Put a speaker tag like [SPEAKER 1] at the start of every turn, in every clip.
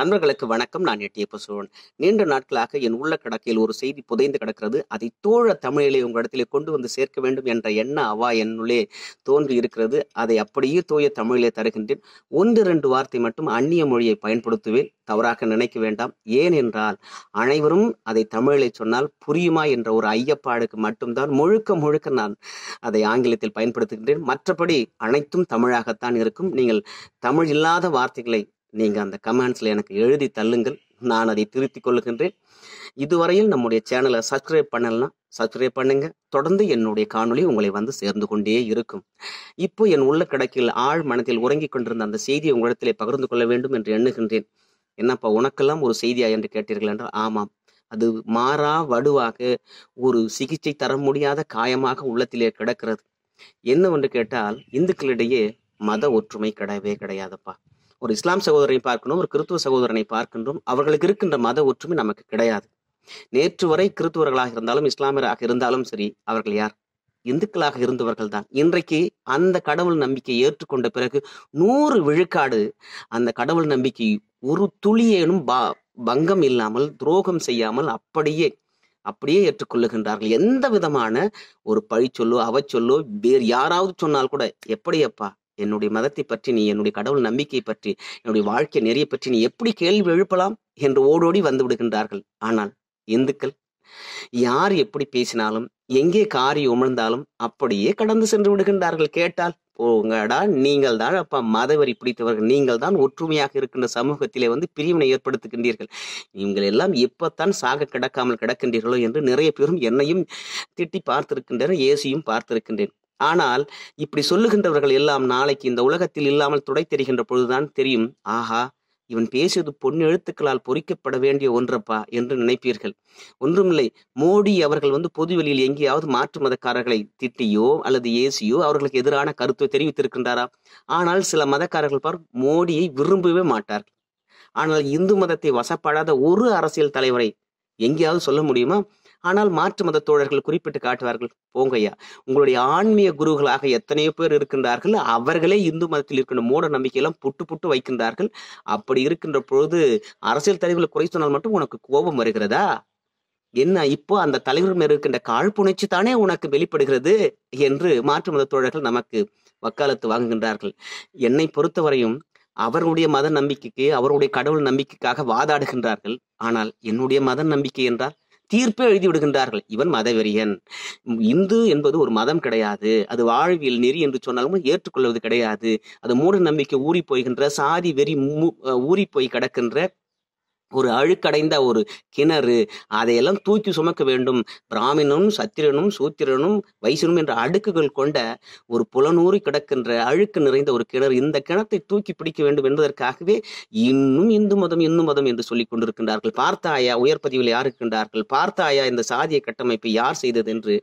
[SPEAKER 1] நண்பர்களுக்கு வணக்கம் நான் எட்டிய பசுவன் நீண்ட நாட்களாக என் உள்ள கடக்கையில் ஒரு செய்தி புதைந்து கிடக்கிறது அதை தோழ தமிழிலே உங்களிடத்திலே கொண்டு வந்து சேர்க்க வேண்டும் என்ற எண்ண அவா என்னுள்ளே தோன்றி இருக்கிறது அதை அப்படியே தூய தமிழிலே தருகின்றேன் ஒன்று இரண்டு வார்த்தை மட்டும் அந்நிய மொழியை பயன்படுத்துவேன் தவறாக நினைக்க வேண்டாம் ஏனென்றால் அனைவரும் அதை தமிழிலே சொன்னால் புரியுமா என்ற ஒரு ஐயப்பாடுக்கு மட்டும்தான் முழுக்க முழுக்க நான் அதை ஆங்கிலத்தில் பயன்படுத்துகின்றேன் மற்றபடி அனைத்தும் தமிழாகத்தான் இருக்கும் நீங்கள் தமிழ் இல்லாத வார்த்தைகளை நீங்கள் அந்த கமெண்ட்ஸில் எனக்கு எழுதி தள்ளுங்கள் நான் அதை திருத்திக் கொள்கின்றேன் இதுவரையில் நம்முடைய சேனலை சப்ஸ்கிரைப் பண்ணலாம் சப்ஸ்கிரைப் பண்ணுங்க தொடர்ந்து என்னுடைய காணொளி உங்களை வந்து சேர்ந்து கொண்டே இருக்கும் இப்போ என் உள்ள கிடக்கில் ஆழ் மனத்தில் உறங்கிக் கொண்டிருந்த அந்த செய்தியை உங்களிடத்தில் பகிர்ந்து கொள்ள வேண்டும் என்று எண்ணுகின்றேன் என்னப்பா உனக்கெல்லாம் ஒரு செய்தியா என்று கேட்டீர்கள் என்றால் ஆமாம் அது மாறா வடுவாக ஒரு சிகிச்சை தர முடியாத காயமாக உள்ளத்திலே கிடக்கிறது என்னவென்று கேட்டால் இந்துக்களிடையே மத ஒற்றுமை கிடையவே கிடையாதுப்பா ஒரு இஸ்லாம் சகோதரனை பார்க்கணும் ஒரு கிறித்துவ சகோதரனை பார்க்கின்றோம் அவர்களுக்கு இருக்கின்ற மத ஒற்றுமை நமக்கு கிடையாது நேற்று வரை கிறித்துவர்களாக இருந்தாலும் இஸ்லாமியராக இருந்தாலும் சரி அவர்கள் யார் இந்துக்களாக இருந்தவர்கள் தான் இன்றைக்கு அந்த கடவுள் நம்பிக்கை ஏற்றுக்கொண்ட பிறகு நூறு விழுக்காடு அந்த கடவுள் நம்பிக்கை ஒரு துளியேனும் பங்கம் இல்லாமல் துரோகம் செய்யாமல் அப்படியே அப்படியே ஏற்றுக்கொள்ளுகின்றார்கள் எந்த விதமான ஒரு பழிச்சொல்லோ அவச்சொல்லோ வேறு யாராவது சொன்னால் கூட எப்படியப்பா என்னுடைய மதத்தை பற்றி நீ என்னுடைய கடவுள் நம்பிக்கை பற்றி என்னுடைய வாழ்க்கை நெறியை பற்றி நீ எப்படி கேள்வி எழுப்பலாம் என்று ஓடோடி வந்து விடுகின்றார்கள் ஆனால் இந்துக்கள் யார் எப்படி பேசினாலும் எங்கே காரி உமிழ்ந்தாலும் அப்படியே கடந்து சென்று விடுகின்றார்கள் கேட்டால் போங்கடா நீங்கள் தான் அப்ப மதவரி பிடித்தவர்கள் நீங்கள் தான் ஒற்றுமையாக இருக்கின்ற சமூகத்திலே வந்து பிரிவினை ஏற்படுத்துகின்றீர்கள் நீங்கள் எல்லாம் இப்பத்தான் சாக கிடக்காமல் கிடக்கின்றீர்களோ என்று நிறைய பேரும் என்னையும் திட்டி பார்த்திருக்கின்றனர் இயேசியும் பார்த்திருக்கின்றேன் ஆனால் இப்படி சொல்லுகின்றவர்கள் எல்லாம் நாளைக்கு இந்த உலகத்தில் இல்லாமல் துடை தெரிகின்ற பொழுதுதான் தெரியும் ஆஹா இவன் பேசியது பொன் எழுத்துக்களால் பொறிக்கப்பட வேண்டிய ஒன்றப்பா என்று நினைப்பீர்கள் ஒன்றுமில்லை மோடி அவர்கள் வந்து பொதுவெளியில் எங்கேயாவது மாற்று மதக்காரர்களை திட்டியோ அல்லது ஏசியோ அவர்களுக்கு எதிரான கருத்தை தெரிவித்திருக்கின்றாரா ஆனால் சில மதக்காரர்கள் பார் மோடியை விரும்பவே மாட்டார்கள் ஆனால் இந்து மதத்தை வசப்படாத ஒரு அரசியல் தலைவரை எங்கேயாவது சொல்ல முடியுமா ஆனால் மாற்று மத தோழர்கள் குறிப்பிட்டு காட்டுவார்கள் போங்கய்யா உங்களுடைய ஆன்மீக குருகளாக எத்தனையோ பேர் இருக்கின்றார்கள் அவர்களே இந்து மதத்தில் இருக்கின்ற மூட நம்பிக்கையெல்லாம் புட்டு புட்டு வைக்கின்றார்கள் அப்படி இருக்கின்ற பொழுது அரசியல் தலைவர்களை குறை சொன்னால் மட்டும் உனக்கு கோபம் வருகிறதா என்ன இப்போ அந்த தலைவர் மேல் இருக்கின்ற காழ்ப்புணர்ச்சி தானே உனக்கு வெளிப்படுகிறது என்று மாற்று மத தோழர்கள் நமக்கு வக்காலத்து வாங்குகின்றார்கள் என்னை பொறுத்தவரையும் அவர்களுடைய மத நம்பிக்கைக்கு அவருடைய கடவுள் நம்பிக்கைக்காக வாதாடுகின்றார்கள் ஆனால் என்னுடைய மத நம்பிக்கை என்றால் தீர்ப்பே எழுதி விடுகின்றார்கள் இவன் மதவெறியன் இந்து என்பது ஒரு மதம் கிடையாது அது வாழ்வியல் நெறி என்று சொன்னாலும் ஏற்றுக்கொள்வது கிடையாது அது மூட நம்பிக்கை ஊறி போய்கின்ற சாதி வெறி ஊறி போய் கிடக்கின்ற ஒரு அழுக்கடைந்த ஒரு கிணறு அதையெல்லாம் தூக்கி சுமக்க வேண்டும் பிராமணனும் சத்திரனும் சூத்திரனும் வைசனும் என்ற அடுக்குகள் கொண்ட ஒரு புலனூறி கிடக்கின்ற அழுக்கு நிறைந்த ஒரு கிணறு இந்த கிணத்தை தூக்கி பிடிக்க வேண்டும் என்பதற்காகவே இன்னும் இந்து மதம் இந்து மதம் என்று சொல்லிக் கொண்டிருக்கின்றார்கள் பார்த்தாயா உயர்பதிவில் யார் இருக்கின்றார்கள் பார்த்தாயா இந்த சாதிய கட்டமைப்பை யார் செய்தது என்று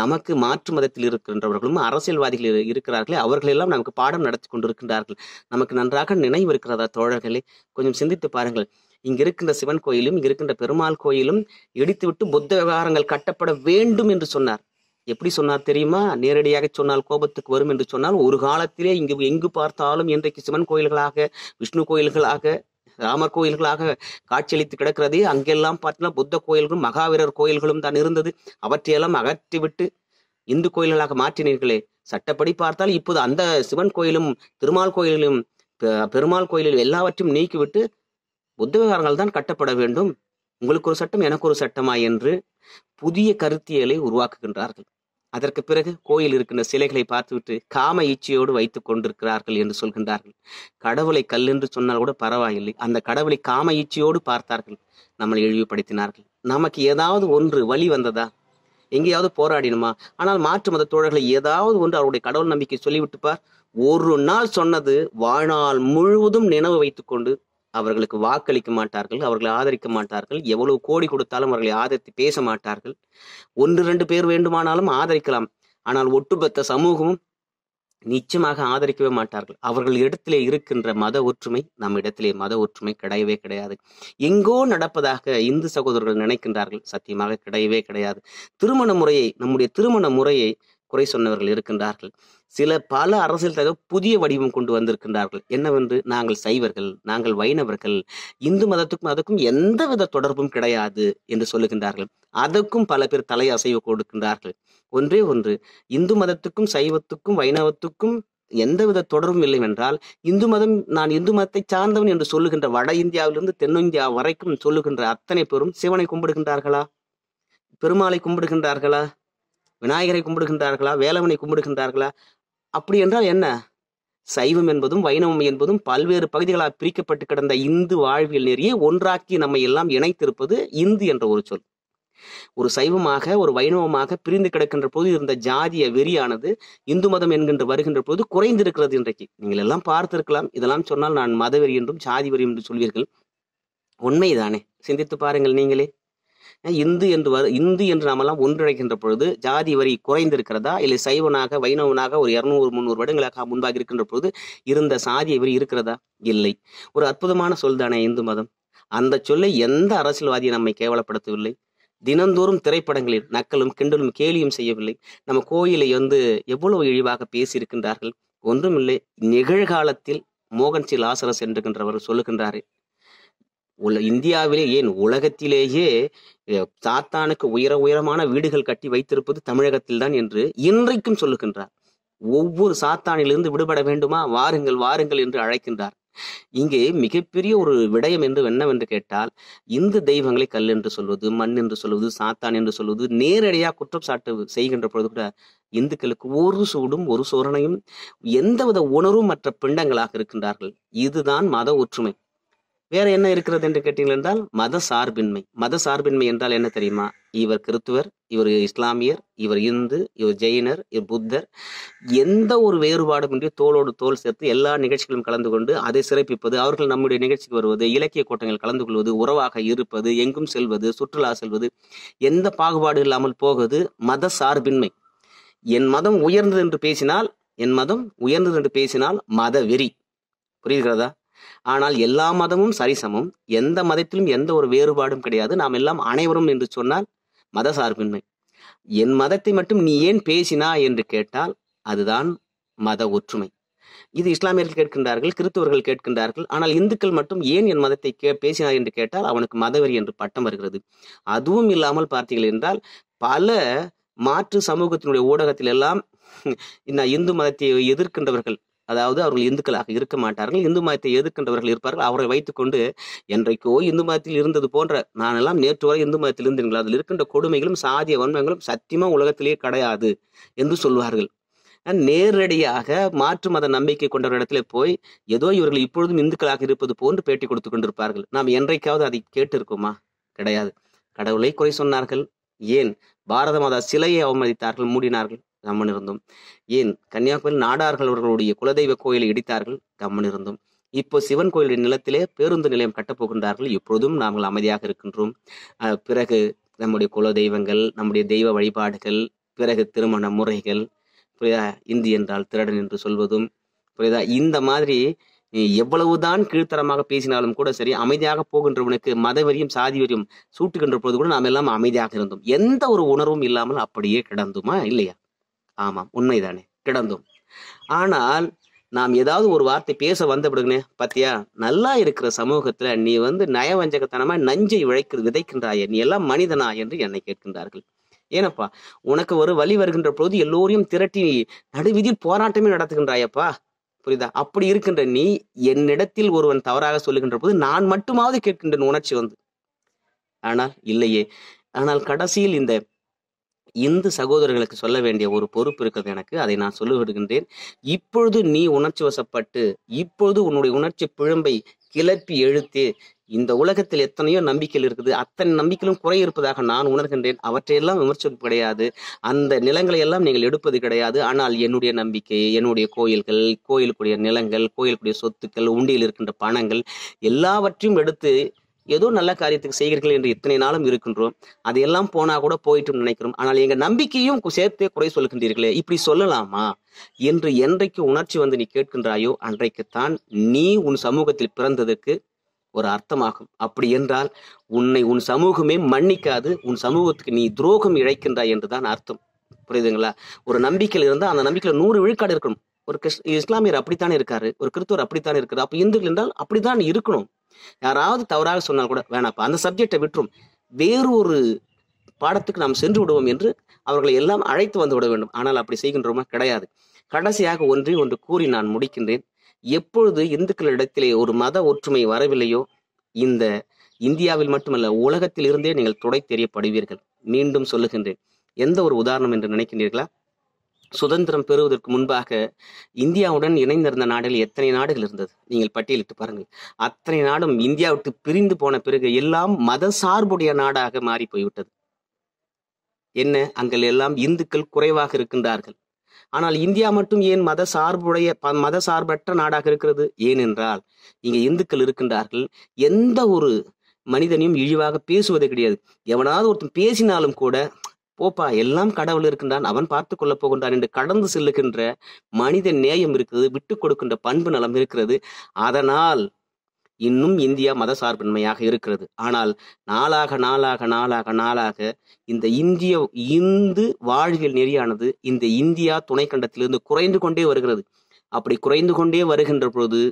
[SPEAKER 1] நமக்கு மாற்று மதத்தில் இருக்கின்றவர்களும் அரசியல்வாதிகள் இருக்கிறார்களே அவர்களெல்லாம் நமக்கு பாடம் நடத்தி கொண்டிருக்கின்றார்கள் நமக்கு நன்றாக நினைவு இருக்கிறதா தோழர்களே கொஞ்சம் சிந்தித்து பாருங்கள் இங்க இருக்கின்ற சிவன் கோயிலும் இங்க இருக்கின்ற பெருமாள் கோயிலும் இடித்துவிட்டு புத்த விவகாரங்கள் கட்டப்பட வேண்டும் என்று சொன்னார் எப்படி சொன்னார் தெரியுமா நேரடியாக சொன்னால் கோபத்துக்கு வரும் என்று சொன்னால் ஒரு காலத்திலே இங்கு எங்கு பார்த்தாலும் இன்றைக்கு சிவன் கோயில்களாக விஷ்ணு கோயில்களாக ராமர் கோயில்களாக காட்சியளித்து கிடக்கிறது அங்கெல்லாம் பார்த்தா புத்த கோயில்களும் மகாவீரர் கோயில்களும் தான் இருந்தது அவற்றையெல்லாம் அகற்றிவிட்டு இந்து கோயில்களாக மாற்றினீர்களே சட்டப்படி பார்த்தால் இப்போது அந்த சிவன் கோயிலும் திருமால் கோயிலும் பெருமாள் கோயிலில் எல்லாவற்றையும் நீக்கிவிட்டு புத்த விவகாரங்கள் தான் கட்டப்பட வேண்டும் உங்களுக்கு ஒரு சட்டம் எனக்கு ஒரு சட்டமா என்று புதிய கருத்தியலை உருவாக்குகின்றார்கள் அதற்கு பிறகு கோயில் இருக்கின்ற சிலைகளை பார்த்துவிட்டு காம இச்சையோடு வைத்துக் கொண்டிருக்கிறார்கள் என்று சொல்கின்றார்கள் கடவுளை கல் என்று சொன்னால் கூட பரவாயில்லை அந்த கடவுளை காம இச்சையோடு பார்த்தார்கள் நம்மளை இழிவுபடுத்தினார்கள் நமக்கு ஏதாவது ஒன்று வழி வந்ததா எங்கேயாவது போராடினுமா ஆனால் மாற்று மத தோழர்களை ஏதாவது ஒன்று அவருடைய கடவுள் நம்பிக்கை சொல்லிவிட்டுப்பார் ஒரு நாள் சொன்னது வாழ்நாள் முழுவதும் நினைவு வைத்துக்கொண்டு அவர்களுக்கு வாக்களிக்க மாட்டார்கள் அவர்களை ஆதரிக்க மாட்டார்கள் எவ்வளவு கோடி கொடுத்தாலும் அவர்களை ஆதரித்து பேச மாட்டார்கள் ஒன்று ரெண்டு பேர் வேண்டுமானாலும் ஆதரிக்கலாம் ஆனால் ஒட்டுமொத்த சமூகமும் நிச்சயமாக ஆதரிக்கவே மாட்டார்கள் அவர்கள் இடத்திலே இருக்கின்ற மத ஒற்றுமை நம் இடத்திலே மத ஒற்றுமை கிடையவே கிடையாது எங்கோ நடப்பதாக இந்து சகோதரர்கள் நினைக்கின்றார்கள் சத்தியமாக கிடையவே கிடையாது திருமண முறையை நம்முடைய திருமண முறையை குறை சொன்னவர்கள் இருக்கின்றார்கள் சில பல அரசியல் தகவல் புதிய வடிவம் கொண்டு வந்திருக்கின்றார்கள் என்னவென்று நாங்கள் சைவர்கள் நாங்கள் வைணவர்கள் இந்து மதத்துக்கும் அதுக்கும் எந்தவித தொடர்பும் கிடையாது என்று சொல்லுகின்றார்கள் அதற்கும் பல பேர் தலை அசைவு கொடுக்கின்றார்கள் ஒன்றே ஒன்று இந்து மதத்துக்கும் சைவத்துக்கும் வைணவத்துக்கும் எந்தவித தொடர்பும் இல்லை என்றால் இந்து மதம் நான் இந்து மதத்தை சார்ந்தவன் என்று சொல்லுகின்ற வட இந்தியாவிலிருந்து தென்னிந்தியா வரைக்கும் சொல்லுகின்ற அத்தனை பேரும் சிவனை கும்பிடுகின்றார்களா பெருமாளை கும்பிடுகின்றார்களா விநாயகரை கும்பிடுகின்றார்களா வேலவனை கும்பிடுகின்றார்களா அப்படி என்றால் என்ன சைவம் என்பதும் வைணவம் என்பதும் பல்வேறு பகுதிகளால் பிரிக்கப்பட்டு கிடந்த இந்து வாழ்வியல் நெறியை ஒன்றாக்கி நம்மை எல்லாம் இணைத்திருப்பது இந்து என்ற ஒரு சொல் ஒரு சைவமாக ஒரு வைணவமாக பிரிந்து கிடக்கின்ற போது இருந்த ஜாதிய வெறியானது இந்து மதம் என்கின்ற வருகின்ற போது குறைந்திருக்கிறது இன்றைக்கு நீங்கள் எல்லாம் பார்த்திருக்கலாம் இதெல்லாம் சொன்னால் நான் மதவெறி என்றும் ஜாதி வெறி என்றும் சொல்வீர்கள் உண்மைதானே சிந்தித்து பாருங்கள் நீங்களே இந்து என்று இந்து என்று நாமெல்லாம் ஒன்றிணைக்கின்ற பொழுது ஜாதி வரி குறைந்திருக்கிறதா இல்லை சைவனாக வைணவனாக ஒரு இரநூறு முந்நூறு வருடங்களாக முன்பாக இருக்கின்ற பொழுது இருந்த சாதிய வரி இருக்கிறதா இல்லை ஒரு அற்புதமான சொல் தானே இந்து மதம் அந்த சொல்லை எந்த அரசியல்வாதியை நம்மை கேவலப்படுத்தவில்லை தினந்தோறும் திரைப்படங்களில் நக்கலும் கிண்டலும் கேலியும் செய்யவில்லை நம்ம கோயிலை வந்து எவ்வளவு இழிவாக பேசியிருக்கின்றார்கள் ஒன்றுமில்லை நிகழ்காலத்தில் மோகன்சி லாசரஸ் என்றுகின்றவர் சொல்லுகின்றாரு உல இந்தியாவிலே ஏன் உலகத்திலேயே சாத்தானுக்கு உயர உயரமான வீடுகள் கட்டி வைத்திருப்பது தமிழகத்தில்தான் என்று இன்றைக்கும் சொல்லுகின்றார் ஒவ்வொரு சாத்தானிலிருந்து விடுபட வேண்டுமா வாருங்கள் வாருங்கள் என்று அழைக்கின்றார் இங்கே மிகப்பெரிய ஒரு விடயம் என்று என்னவென்று கேட்டால் இந்து தெய்வங்களை கல் என்று சொல்வது மண் என்று சொல்வது சாத்தான் என்று சொல்வது நேரடியாக குற்றம் சாட்டு செய்கின்ற பொழுது கூட இந்துக்களுக்கு ஒரு சூடும் ஒரு சோரணையும் எந்தவித உணர்வும் மற்ற பிண்டங்களாக இருக்கின்றார்கள் இதுதான் மத ஒற்றுமை வேற என்ன இருக்கிறது என்று கேட்டீர்கள் என்றால் மத சார்பின்மை மத சார்பின்மை என்றால் என்ன தெரியுமா இவர் கிறித்துவர் இவர் இஸ்லாமியர் இவர் இந்து இவர் ஜெயினர் இவர் புத்தர் எந்த ஒரு இன்றி தோளோடு தோல் சேர்த்து எல்லா நிகழ்ச்சிகளும் கலந்து கொண்டு அதை சிறப்பிப்பது அவர்கள் நம்முடைய நிகழ்ச்சிக்கு வருவது இலக்கிய கூட்டங்கள் கலந்து கொள்வது உறவாக இருப்பது எங்கும் செல்வது சுற்றுலா செல்வது எந்த பாகுபாடு இல்லாமல் போவது மத சார்பின்மை என் மதம் உயர்ந்தது என்று பேசினால் என் மதம் உயர்ந்தது என்று பேசினால் மத வெறி புரியுகிறதா ஆனால் எல்லா மதமும் சரிசமம் எந்த மதத்திலும் எந்த ஒரு வேறுபாடும் கிடையாது நாம் எல்லாம் அனைவரும் என்று சொன்னால் மத சார்பின்மை என் மதத்தை மட்டும் நீ ஏன் பேசினா என்று கேட்டால் அதுதான் மத ஒற்றுமை இது இஸ்லாமியர்கள் கேட்கின்றார்கள் கிறிஸ்துவர்கள் கேட்கின்றார்கள் ஆனால் இந்துக்கள் மட்டும் ஏன் என் மதத்தை கே பேசினார் என்று கேட்டால் அவனுக்கு மதவெறி என்று பட்டம் வருகிறது அதுவும் இல்லாமல் பார்த்தீர்கள் என்றால் பல மாற்று சமூகத்தினுடைய ஊடகத்தில் எல்லாம் இந்த இந்து மதத்தை எதிர்க்கின்றவர்கள் அதாவது அவர்கள் இந்துக்களாக இருக்க மாட்டார்கள் இந்து மதத்தை எதிர்க்கின்றவர்கள் இருப்பார்கள் அவரை வைத்துக்கொண்டு என்றைக்கோ இந்து மதத்தில் இருந்தது போன்ற நான் எல்லாம் நேற்று வரை இந்து மதத்தில் இருந்தீர்கள் அதில் இருக்கின்ற கொடுமைகளும் சாதிய வன்மங்களும் சத்தியமா உலகத்திலேயே கிடையாது என்று சொல்வார்கள் நேரடியாக மாற்று மத நம்பிக்கை கொண்டவரிடத்துல போய் ஏதோ இவர்கள் இப்பொழுதும் இந்துக்களாக இருப்பது போன்று பேட்டி கொடுத்து கொண்டிருப்பார்கள் நாம் என்றைக்காவது அதை கேட்டிருக்கோமா கிடையாது கடவுளை குறை சொன்னார்கள் ஏன் பாரத மாதா சிலையை அவமதித்தார்கள் மூடினார்கள் கம்மனிருந்தோம் ஏன் கன்னியாகுமரி நாடார்கள் அவர்களுடைய குலதெய்வ கோயிலை இடித்தார்கள் இருந்தும் இப்போ சிவன் கோயிலின் நிலத்திலே பேருந்து நிலையம் கட்டப்போகின்றார்கள் இப்பொழுதும் நாங்கள் அமைதியாக இருக்கின்றோம் பிறகு நம்முடைய குல தெய்வங்கள் நம்முடைய தெய்வ வழிபாடுகள் பிறகு திருமண முறைகள் புரியுதா இந்தி என்றால் திருடன் என்று சொல்வதும் புரியுதா இந்த மாதிரி எவ்வளவுதான் கீழ்த்தரமாக பேசினாலும் கூட சரி அமைதியாக போகின்றவனுக்கு மதவெறியும் சாதி வரியும் சூட்டுகின்ற பொழுது கூட நாம் எல்லாம் அமைதியாக இருந்தோம் எந்த ஒரு உணர்வும் இல்லாமல் அப்படியே கிடந்துமா இல்லையா ஆமாம் உண்மைதானே கிடந்தோம் ஆனால் நாம் ஏதாவது ஒரு வார்த்தை பேச வந்த பிடுங்கண்ணே பாத்தியா நல்லா இருக்கிற சமூகத்துல நீ வந்து நயவஞ்சகத்தனமா நஞ்சை விழைக்கிற விதைக்கின்றாயே நீ எல்லாம் மனிதனா என்று என்னை கேட்கின்றார்கள் ஏனப்பா உனக்கு ஒரு வழி வருகின்ற பொழுது எல்லோரையும் திரட்டி நடுவிதி போராட்டமே நடத்துகின்றாயப்பா புரியுதா அப்படி இருக்கின்ற நீ என்னிடத்தில் ஒருவன் தவறாக சொல்லுகின்ற போது நான் மட்டுமாவது கேட்கின்றேன் உணர்ச்சி வந்து ஆனால் இல்லையே ஆனால் கடைசியில் இந்த இந்து சகோதரர்களுக்கு சொல்ல வேண்டிய ஒரு பொறுப்பு இருக்கிறது எனக்கு அதை நான் சொல்லுகின்றேன் இப்பொழுது நீ உணர்ச்சி வசப்பட்டு இப்பொழுது உன்னுடைய உணர்ச்சி பிழம்பை கிளப்பி எழுத்து இந்த உலகத்தில் எத்தனையோ நம்பிக்கைகள் இருக்குது அத்தனை நம்பிக்கையிலும் குறை இருப்பதாக நான் உணர்கின்றேன் அவற்றையெல்லாம் விமர்சிப்பு கிடையாது அந்த நிலங்களை எல்லாம் நீங்கள் எடுப்பது கிடையாது ஆனால் என்னுடைய நம்பிக்கை என்னுடைய கோயில்கள் கோயிலுக்குரிய நிலங்கள் கோயிலுக்குரிய சொத்துக்கள் உண்டியில் இருக்கின்ற பணங்கள் எல்லாவற்றையும் எடுத்து ஏதோ நல்ல காரியத்துக்கு செய்கிறீர்கள் என்று இத்தனை நாளும் இருக்கின்றோம் அதையெல்லாம் போனா கூட போயிட்டும் நினைக்கிறோம் ஆனால் எங்க நம்பிக்கையும் சேர்த்தே குறை சொல்கின்றீர்களே இப்படி சொல்லலாமா என்று என்றைக்கு உணர்ச்சி வந்து நீ கேட்கின்றாயோ அன்றைக்குத்தான் நீ உன் சமூகத்தில் பிறந்ததற்கு ஒரு அர்த்தமாகும் அப்படி என்றால் உன்னை உன் சமூகமே மன்னிக்காது உன் சமூகத்துக்கு நீ துரோகம் இழைக்கின்றாய் என்றுதான் அர்த்தம் புரியுதுங்களா ஒரு நம்பிக்கையில் இருந்தால் அந்த நம்பிக்கையில் நூறு விழுக்காடு இருக்கணும் ஒரு கிறிஸ் இஸ்லாமியர் அப்படித்தானே இருக்காரு ஒரு கிறிஸ்துவர் அப்படித்தானே இருக்காரு அப்போ இந்துக்கள் என்றால் அப்படித்தான் இருக்கணும் யாராவது தவறாக சொன்னால் கூட வேணாப்பா அந்த சப்ஜெக்டை விட்டுரும் வேறொரு பாடத்துக்கு நாம் சென்று விடுவோம் என்று அவர்களை எல்லாம் அழைத்து வந்து விட வேண்டும் ஆனால் அப்படி செய்கின்றோமா கிடையாது கடைசியாக ஒன்றே ஒன்று கூறி நான் முடிக்கின்றேன் எப்பொழுது இந்துக்களிடத்திலே ஒரு மத ஒற்றுமை வரவில்லையோ இந்த இந்தியாவில் மட்டுமல்ல உலகத்தில் இருந்தே நீங்கள் துடை தெரியப்படுவீர்கள் மீண்டும் சொல்லுகின்றேன் எந்த ஒரு உதாரணம் என்று நினைக்கின்றீர்களா சுதந்திரம் பெறுவதற்கு முன்பாக இந்தியாவுடன் இணைந்திருந்த நாடுகள் எத்தனை நாடுகள் இருந்தது நீங்கள் பட்டியலிட்டு பாருங்கள் அத்தனை நாடும் இந்தியா விட்டு பிரிந்து போன பிறகு எல்லாம் மத சார்புடைய நாடாக மாறி போய்விட்டது என்ன அங்கள் எல்லாம் இந்துக்கள் குறைவாக இருக்கின்றார்கள் ஆனால் இந்தியா மட்டும் ஏன் மத சார்புடைய மத சார்பற்ற நாடாக இருக்கிறது ஏனென்றால் இங்க இந்துக்கள் இருக்கின்றார்கள் எந்த ஒரு மனிதனையும் இழிவாக பேசுவதே கிடையாது எவனாவது ஒருத்தன் பேசினாலும் கூட போப்பா எல்லாம் கடவுள் இருக்கின்றான் அவன் பார்த்து கொள்ள போகின்றான் என்று கடந்து செல்லுகின்ற மனித நேயம் இருக்கிறது விட்டு கொடுக்கின்ற பண்பு நலம் இருக்கிறது அதனால் இன்னும் இந்தியா மத சார்பின்மையாக இருக்கிறது ஆனால் நாளாக நாளாக நாளாக நாளாக இந்த இந்திய இந்து வாழ்வியல் நெறியானது இந்த இந்தியா துணைக்கண்டத்திலிருந்து குறைந்து கொண்டே வருகிறது அப்படி குறைந்து கொண்டே வருகின்ற பொழுது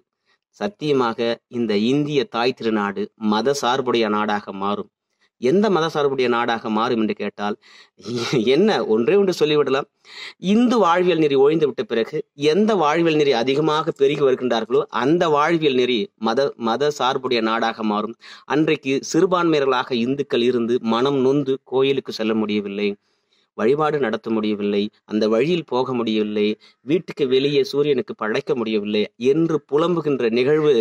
[SPEAKER 1] சத்தியமாக இந்த இந்திய தாய் திருநாடு மத சார்புடைய நாடாக மாறும் எந்த மத சார்புடைய நாடாக மாறும் என்று கேட்டால் என்ன ஒன்றே ஒன்று சொல்லிவிடலாம் இந்து வாழ்வியல் நெறி ஒழிந்து விட்ட பிறகு எந்த வாழ்வியல் நெறி அதிகமாக பெருகி வருகின்றார்களோ அந்த வாழ்வியல் நெறி மத மத சார்புடைய நாடாக மாறும் அன்றைக்கு சிறுபான்மையர்களாக இந்துக்கள் இருந்து மனம் நொந்து கோயிலுக்கு செல்ல முடியவில்லை வழிபாடு நடத்த முடியவில்லை அந்த வழியில் போக முடியவில்லை வீட்டுக்கு வெளியே சூரியனுக்கு படைக்க முடியவில்லை என்று புலம்புகின்ற நிகழ்வு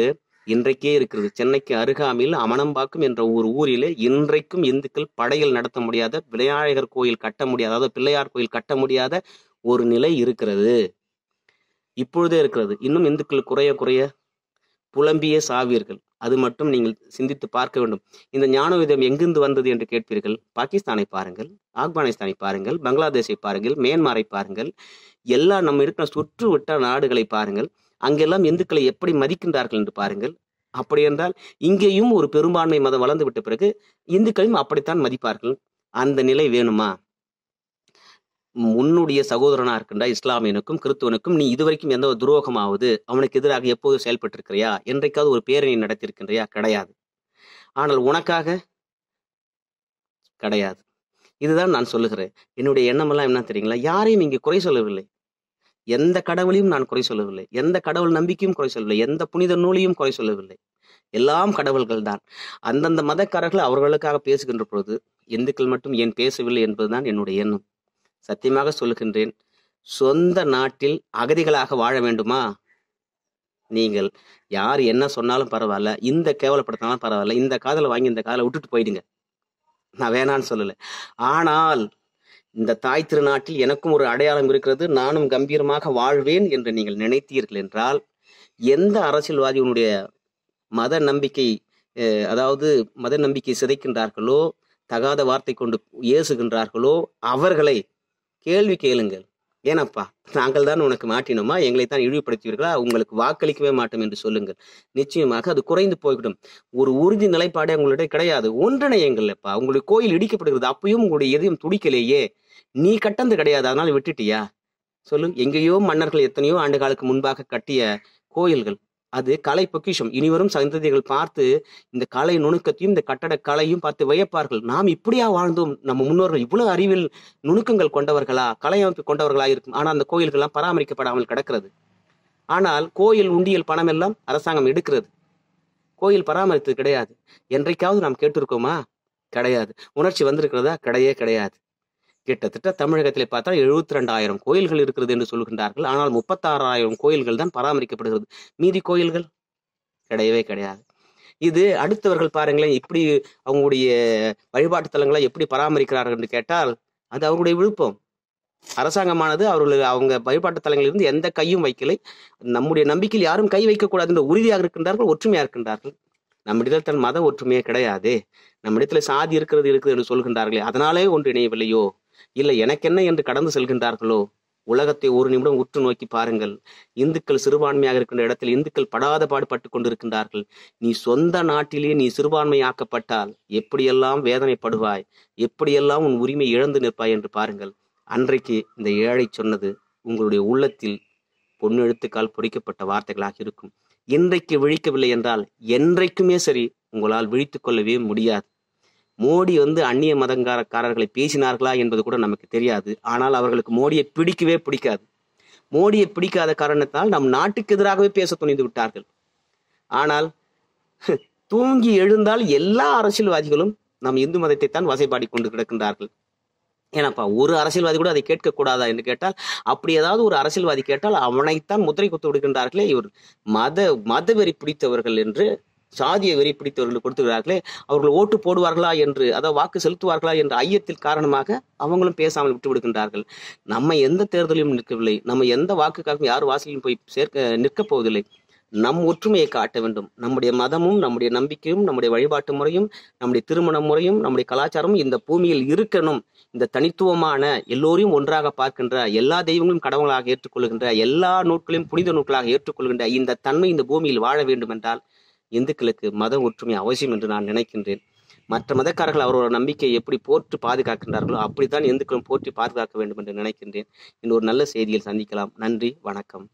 [SPEAKER 1] இன்றைக்கே இருக்கிறது சென்னைக்கு அருகாமையில் அமனம்பாக்கம் என்ற ஒரு ஊரிலே இன்றைக்கும் இந்துக்கள் படையல் நடத்த முடியாத விநாயகர் கோயில் கட்ட முடியாத அதாவது பிள்ளையார் கோயில் கட்ட முடியாத ஒரு நிலை இருக்கிறது இப்பொழுதே இருக்கிறது இன்னும் இந்துக்கள் குறைய குறைய புலம்பிய சாவீர்கள் அது மட்டும் நீங்கள் சிந்தித்து பார்க்க வேண்டும் இந்த ஞான விதம் எங்கிருந்து வந்தது என்று கேட்பீர்கள் பாகிஸ்தானை பாருங்கள் ஆப்கானிஸ்தானை பாருங்கள் பங்களாதேஷை பாருங்கள் மியான்மரை பாருங்கள் எல்லா நம்ம இருக்கிற சுற்று விட்ட நாடுகளை பாருங்கள் அங்கெல்லாம் இந்துக்களை எப்படி மதிக்கின்றார்கள் என்று பாருங்கள் அப்படி என்றால் இங்கேயும் ஒரு பெரும்பான்மை மதம் வளர்ந்து விட்ட பிறகு இந்துக்களையும் அப்படித்தான் மதிப்பார்கள் அந்த நிலை வேணுமா உன்னுடைய சகோதரனா இருக்கின்ற இஸ்லாமியனுக்கும் கிறிஸ்துவனுக்கும் நீ இதுவரைக்கும் எந்த ஒரு துரோகமாவது அவனுக்கு எதிராக எப்போது செயல்பட்டிருக்கிறியா என்றைக்காவது ஒரு பேரணி நடத்தியிருக்கின்றியா கிடையாது ஆனால் உனக்காக கிடையாது இதுதான் நான் சொல்லுகிறேன் என்னுடைய எண்ணமெல்லாம் என்ன தெரியுங்களா யாரையும் இங்கே குறை சொல்லவில்லை எந்த கடவுளையும் நான் குறை சொல்லவில்லை எந்த கடவுள் நம்பிக்கையும் குறை சொல்லவில்லை எந்த புனித நூலையும் குறை சொல்லவில்லை எல்லாம் கடவுள்கள் தான் அந்தந்த மதக்காரர்கள் அவர்களுக்காக பேசுகின்ற பொழுது இந்துக்கள் மட்டும் ஏன் பேசவில்லை என்பதுதான் என்னுடைய எண்ணம் சத்தியமாக சொல்லுகின்றேன் சொந்த நாட்டில் அகதிகளாக வாழ வேண்டுமா நீங்கள் யார் என்ன சொன்னாலும் பரவாயில்ல இந்த கேவலப்படுத்தினாலும் பரவாயில்ல இந்த காதலை வாங்கி இந்த காதலை விட்டுட்டு போயிடுங்க நான் வேணான்னு சொல்லலை ஆனால் இந்த தாய் திருநாட்டில் எனக்கும் ஒரு அடையாளம் இருக்கிறது நானும் கம்பீரமாக வாழ்வேன் என்று நீங்கள் நினைத்தீர்கள் என்றால் எந்த அரசியல்வாதியினுடைய மத நம்பிக்கை அதாவது மத நம்பிக்கை சிதைக்கின்றார்களோ தகாத வார்த்தை கொண்டு ஏசுகின்றார்களோ அவர்களை கேள்வி கேளுங்கள் ஏனப்பா நாங்கள் தான் உனக்கு மாட்டினோமா எங்களை தான் இழிவுபடுத்துவீர்களா உங்களுக்கு வாக்களிக்கவே மாட்டோம் என்று சொல்லுங்கள் நிச்சயமாக அது குறைந்து போய்விடும் ஒரு உறுதி நிலைப்பாடே உங்களுடைய கிடையாது ஒன்றிணையங்கள் அப்பா உங்களுக்கு கோயில் இடிக்கப்படுகிறது அப்பயும் உங்களுடைய எதையும் துடிக்கலையே நீ கட்டந்து கிடையாது அதனால விட்டுட்டியா சொல்லு எங்கேயோ மன்னர்கள் எத்தனையோ ஆண்டு காலுக்கு முன்பாக கட்டிய கோயில்கள் அது கலை பொக்கிஷம் இனிவரும் சந்ததிகள் பார்த்து இந்த கலை நுணுக்கத்தையும் இந்த கட்டட கலையும் பார்த்து வியப்பார்கள் நாம் இப்படியா வாழ்ந்தோம் நம்ம முன்னோர்கள் இவ்வளவு அறிவில் நுணுக்கங்கள் கொண்டவர்களா அமைப்பு கொண்டவர்களா இருக்கும் ஆனா அந்த கோயில்கள்லாம் பராமரிக்கப்படாமல் கிடக்கிறது ஆனால் கோயில் உண்டியல் பணம் எல்லாம் அரசாங்கம் எடுக்கிறது கோயில் பராமரித்தது கிடையாது என்றைக்காவது நாம் கேட்டிருக்கோமா கிடையாது உணர்ச்சி வந்திருக்கிறதா கிடையே கிடையாது கிட்டத்தட்ட தமிழகத்தில் பார்த்தா எழுபத்தி ரெண்டாயிரம் கோயில்கள் இருக்கிறது என்று சொல்கின்றார்கள் ஆனால் முப்பத்தாறாயிரம் கோயில்கள் தான் பராமரிக்கப்படுகிறது மீதி கோயில்கள் கிடையவே கிடையாது இது அடுத்தவர்கள் பாருங்களேன் இப்படி அவங்களுடைய வழிபாட்டு தலங்களை எப்படி பராமரிக்கிறார்கள் என்று கேட்டால் அது அவருடைய விழுப்பம் அரசாங்கமானது அவர்கள் அவங்க வழிபாட்டு தலங்களிலிருந்து எந்த கையும் வைக்கலை நம்முடைய நம்பிக்கையில் யாரும் கை வைக்கக்கூடாது என்று உறுதியாக இருக்கின்றார்கள் ஒற்றுமையாக இருக்கின்றார்கள் நம்மிடத்தில் தன் மத ஒற்றுமையே கிடையாது நம்மிடத்தில் சாதி இருக்கிறது இருக்குது என்று சொல்கின்றார்களே அதனாலே ஒன்று இணையவில்லையோ இல்லை எனக்கென்ன என்று கடந்து செல்கின்றார்களோ உலகத்தை ஒரு நிமிடம் உற்று நோக்கி பாருங்கள் இந்துக்கள் சிறுபான்மையாக இருக்கின்ற இடத்தில் இந்துக்கள் படாத பாடுபட்டு கொண்டிருக்கின்றார்கள் நீ சொந்த நாட்டிலேயே நீ சிறுபான்மையாக்கப்பட்டால் எப்படியெல்லாம் வேதனைப்படுவாய் எப்படியெல்லாம் உன் உரிமை இழந்து நிற்பாய் என்று பாருங்கள் அன்றைக்கு இந்த ஏழை சொன்னது உங்களுடைய உள்ளத்தில் பொன்னெழுத்துக்கால் பொறிக்கப்பட்ட வார்த்தைகளாக இருக்கும் இன்றைக்கு விழிக்கவில்லை என்றால் என்றைக்குமே சரி உங்களால் விழித்துக் கொள்ளவே முடியாது மோடி வந்து அந்நிய மதங்காரக்காரர்களை பேசினார்களா என்பது கூட நமக்கு தெரியாது ஆனால் அவர்களுக்கு மோடியை பிடிக்கவே பிடிக்காது மோடியை பிடிக்காத காரணத்தால் நம் நாட்டுக்கு எதிராகவே பேச துணிந்து விட்டார்கள் ஆனால் தூங்கி எழுந்தால் எல்லா அரசியல்வாதிகளும் நம் இந்து மதத்தை தான் வசைப்பாடி கொண்டு கிடக்கின்றார்கள் ஏன்னாப்பா ஒரு அரசியல்வாதி கூட அதை கேட்கக்கூடாதா என்று கேட்டால் அப்படி ஏதாவது ஒரு அரசியல்வாதி கேட்டால் அவனைத்தான் முத்திரை குத்து விடுகின்றார்களே இவர் மத மதவெறி பிடித்தவர்கள் என்று சாதியை வெறி பிடித்தவர்கள் கொடுத்துகிறார்களே அவர்கள் ஓட்டு போடுவார்களா என்று அதாவது வாக்கு செலுத்துவார்களா என்ற ஐயத்தில் காரணமாக அவங்களும் பேசாமல் விட்டு விடுகின்றார்கள் நம்ம எந்த தேர்தலிலும் நிற்கவில்லை நம்ம எந்த வாக்குக்காகவும் யார் வாசலையும் போய் சேர்க்க நிற்கப் போவதில்லை நம் ஒற்றுமையை காட்ட வேண்டும் நம்முடைய மதமும் நம்முடைய நம்பிக்கையும் நம்முடைய வழிபாட்டு முறையும் நம்முடைய திருமண முறையும் நம்முடைய கலாச்சாரமும் இந்த பூமியில் இருக்கணும் இந்த தனித்துவமான எல்லோரையும் ஒன்றாக பார்க்கின்ற எல்லா தெய்வங்களும் கடவுளாக ஏற்றுக்கொள்கின்ற எல்லா நூட்களையும் புனித நூட்களாக ஏற்றுக்கொள்கின்ற இந்த தன்மை இந்த பூமியில் வாழ வேண்டும் என்றால் இந்துக்களுக்கு மத ஒற்றுமை அவசியம் என்று நான் நினைக்கின்றேன் மற்ற மதக்காரர்கள் அவரோட நம்பிக்கையை எப்படி போற்று பாதுகாக்கின்றார்களோ அப்படித்தான் இந்துக்களும் போற்றி பாதுகாக்க வேண்டும் என்று நினைக்கின்றேன் இன்னொரு நல்ல செய்தியில் சந்திக்கலாம் நன்றி வணக்கம்